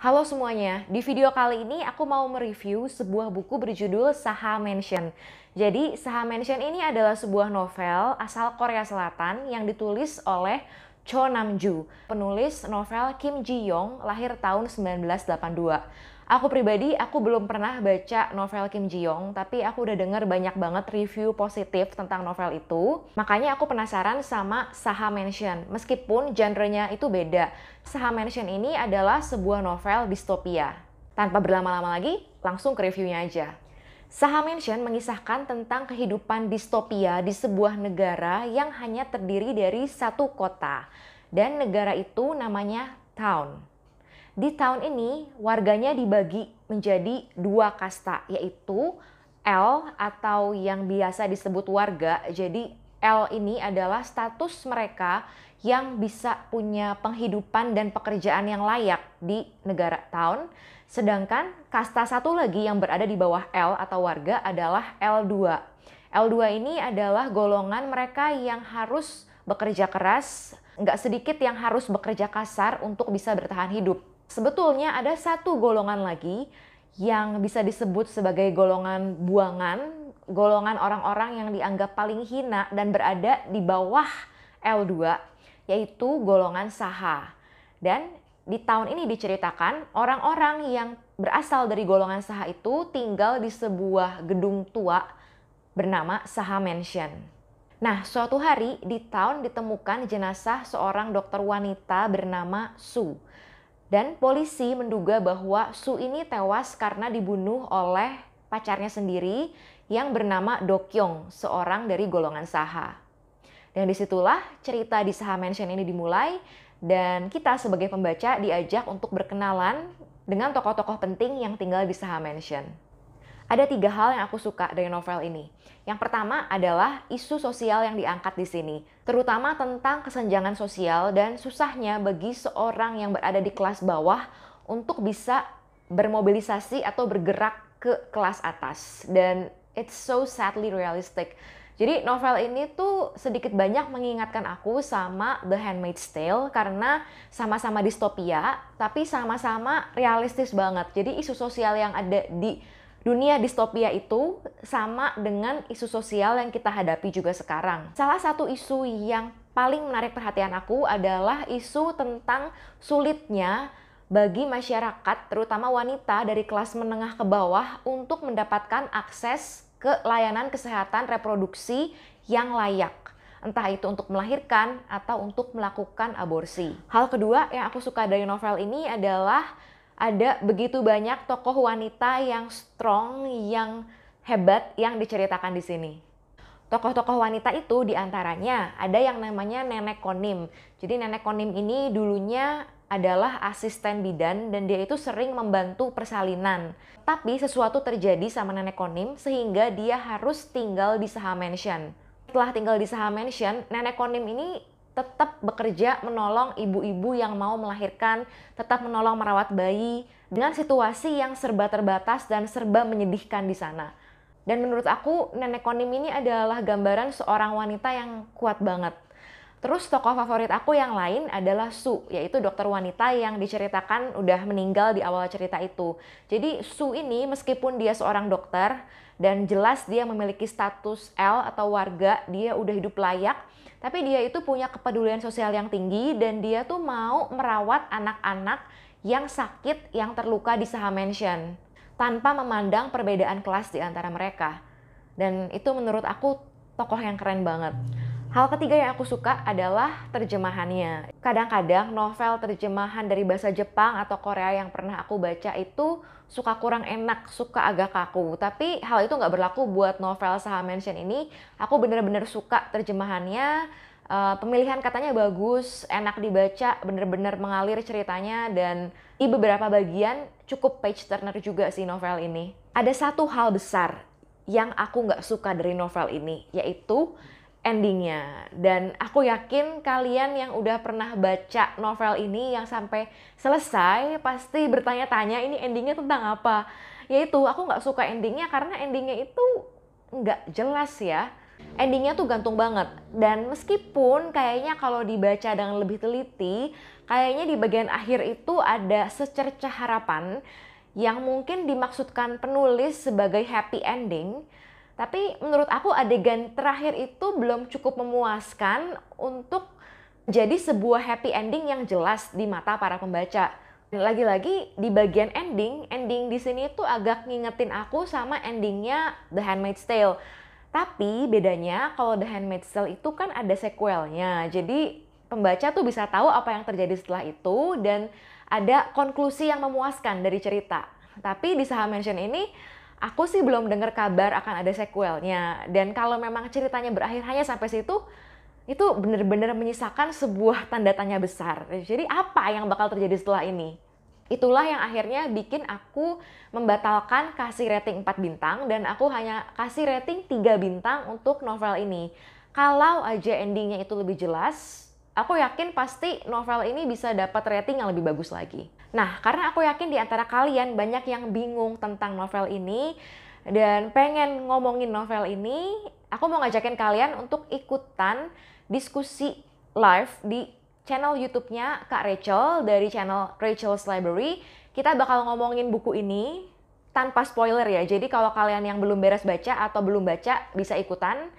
Halo semuanya, di video kali ini aku mau mereview sebuah buku berjudul Saha Mansion. Jadi, Saha Mansion ini adalah sebuah novel asal Korea Selatan yang ditulis oleh Cho Namju, penulis novel Kim Ji Yong, lahir tahun 1982 aku pribadi aku belum pernah baca novel Kim Ji Yong tapi aku udah denger banyak banget review positif tentang novel itu makanya aku penasaran sama Saha Mansion meskipun genrenya itu beda Saha Mansion ini adalah sebuah novel distopia tanpa berlama-lama lagi langsung ke reviewnya aja Saha mengisahkan tentang kehidupan distopia di sebuah negara yang hanya terdiri dari satu kota dan negara itu namanya town. Di town ini warganya dibagi menjadi dua kasta yaitu L atau yang biasa disebut warga jadi L ini adalah status mereka yang bisa punya penghidupan dan pekerjaan yang layak di negara town. Sedangkan kasta satu lagi yang berada di bawah L atau warga adalah L2. L2 ini adalah golongan mereka yang harus bekerja keras, nggak sedikit yang harus bekerja kasar untuk bisa bertahan hidup. Sebetulnya ada satu golongan lagi yang bisa disebut sebagai golongan buangan golongan orang-orang yang dianggap paling hina dan berada di bawah L2 yaitu golongan saha. Dan di tahun ini diceritakan orang-orang yang berasal dari golongan saha itu tinggal di sebuah gedung tua bernama Saha Mansion. Nah, suatu hari di tahun ditemukan jenazah seorang dokter wanita bernama Su. Dan polisi menduga bahwa Su ini tewas karena dibunuh oleh pacarnya sendiri yang bernama Dokyong, seorang dari golongan Saha. Dan disitulah cerita di Saha Mansion ini dimulai dan kita sebagai pembaca diajak untuk berkenalan dengan tokoh-tokoh penting yang tinggal di Saha Mansion. Ada tiga hal yang aku suka dari novel ini. Yang pertama adalah isu sosial yang diangkat di sini, terutama tentang kesenjangan sosial dan susahnya bagi seorang yang berada di kelas bawah untuk bisa bermobilisasi atau bergerak ke kelas atas dan it's so sadly realistic. Jadi novel ini tuh sedikit banyak mengingatkan aku sama The Handmaid's Tale karena sama-sama distopia tapi sama-sama realistis banget. Jadi isu sosial yang ada di dunia distopia itu sama dengan isu sosial yang kita hadapi juga sekarang. Salah satu isu yang paling menarik perhatian aku adalah isu tentang sulitnya bagi masyarakat, terutama wanita dari kelas menengah ke bawah, untuk mendapatkan akses ke layanan kesehatan reproduksi yang layak. Entah itu untuk melahirkan atau untuk melakukan aborsi. Hal kedua yang aku suka dari novel ini adalah ada begitu banyak tokoh wanita yang strong, yang hebat yang diceritakan di sini. Tokoh-tokoh wanita itu diantaranya ada yang namanya Nenek Konim. Jadi Nenek Konim ini dulunya adalah asisten bidan dan dia itu sering membantu persalinan. Tapi sesuatu terjadi sama nenek Konim sehingga dia harus tinggal di Saha Mansion. Setelah tinggal di Saha Mansion, nenek Konim ini tetap bekerja menolong ibu-ibu yang mau melahirkan, tetap menolong merawat bayi dengan situasi yang serba terbatas dan serba menyedihkan di sana. Dan menurut aku, nenek Konim ini adalah gambaran seorang wanita yang kuat banget Terus tokoh favorit aku yang lain adalah Su, yaitu dokter wanita yang diceritakan udah meninggal di awal cerita itu. Jadi Su ini meskipun dia seorang dokter dan jelas dia memiliki status L atau warga, dia udah hidup layak, tapi dia itu punya kepedulian sosial yang tinggi dan dia tuh mau merawat anak-anak yang sakit yang terluka di Saham Mansion tanpa memandang perbedaan kelas di antara mereka. Dan itu menurut aku tokoh yang keren banget. Hal ketiga yang aku suka adalah terjemahannya. Kadang-kadang novel terjemahan dari bahasa Jepang atau Korea yang pernah aku baca itu suka kurang enak, suka agak kaku. Tapi hal itu nggak berlaku buat novel Saha Mansion ini. Aku bener-bener suka terjemahannya, uh, pemilihan katanya bagus, enak dibaca, bener-bener mengalir ceritanya, dan di beberapa bagian cukup page turner juga sih novel ini. Ada satu hal besar yang aku nggak suka dari novel ini, yaitu endingnya. Dan aku yakin kalian yang udah pernah baca novel ini yang sampai selesai pasti bertanya-tanya ini endingnya tentang apa. Yaitu aku nggak suka endingnya karena endingnya itu nggak jelas ya. Endingnya tuh gantung banget. Dan meskipun kayaknya kalau dibaca dengan lebih teliti, kayaknya di bagian akhir itu ada secerca harapan yang mungkin dimaksudkan penulis sebagai happy ending, tapi menurut aku adegan terakhir itu belum cukup memuaskan untuk jadi sebuah happy ending yang jelas di mata para pembaca. Lagi-lagi di bagian ending, ending di sini tuh agak ngingetin aku sama endingnya The Handmaid's Tale. Tapi bedanya kalau The Handmaid's Tale itu kan ada sequelnya. Jadi pembaca tuh bisa tahu apa yang terjadi setelah itu dan ada konklusi yang memuaskan dari cerita. Tapi di saham mention ini aku sih belum dengar kabar akan ada sequelnya dan kalau memang ceritanya berakhir hanya sampai situ itu benar-benar menyisakan sebuah tanda tanya besar jadi apa yang bakal terjadi setelah ini itulah yang akhirnya bikin aku membatalkan kasih rating 4 bintang dan aku hanya kasih rating 3 bintang untuk novel ini kalau aja endingnya itu lebih jelas aku yakin pasti novel ini bisa dapat rating yang lebih bagus lagi. Nah, karena aku yakin di antara kalian banyak yang bingung tentang novel ini dan pengen ngomongin novel ini, aku mau ngajakin kalian untuk ikutan diskusi live di channel YouTube-nya Kak Rachel dari channel Rachel's Library. Kita bakal ngomongin buku ini tanpa spoiler ya. Jadi kalau kalian yang belum beres baca atau belum baca bisa ikutan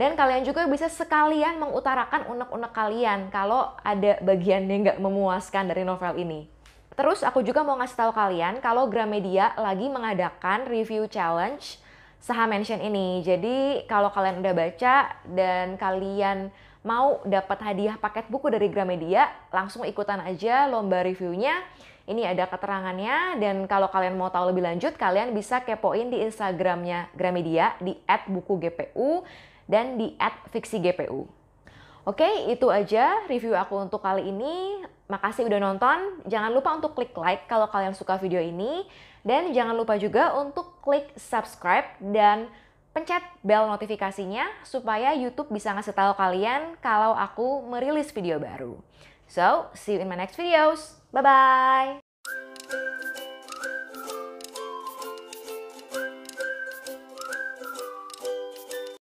dan kalian juga bisa sekalian mengutarakan unek-unek kalian kalau ada bagian yang nggak memuaskan dari novel ini. Terus aku juga mau ngasih tahu kalian kalau Gramedia lagi mengadakan review challenge saham mention ini. Jadi kalau kalian udah baca dan kalian mau dapat hadiah paket buku dari Gramedia, langsung ikutan aja lomba reviewnya. Ini ada keterangannya dan kalau kalian mau tahu lebih lanjut, kalian bisa kepoin di Instagramnya Gramedia di @bukugpu dan di GPU. Oke, itu aja review aku untuk kali ini. Makasih udah nonton. Jangan lupa untuk klik like kalau kalian suka video ini dan jangan lupa juga untuk klik subscribe dan pencet bell notifikasinya supaya YouTube bisa ngasih tahu kalian kalau aku merilis video baru. So, see you in my next videos. Bye bye.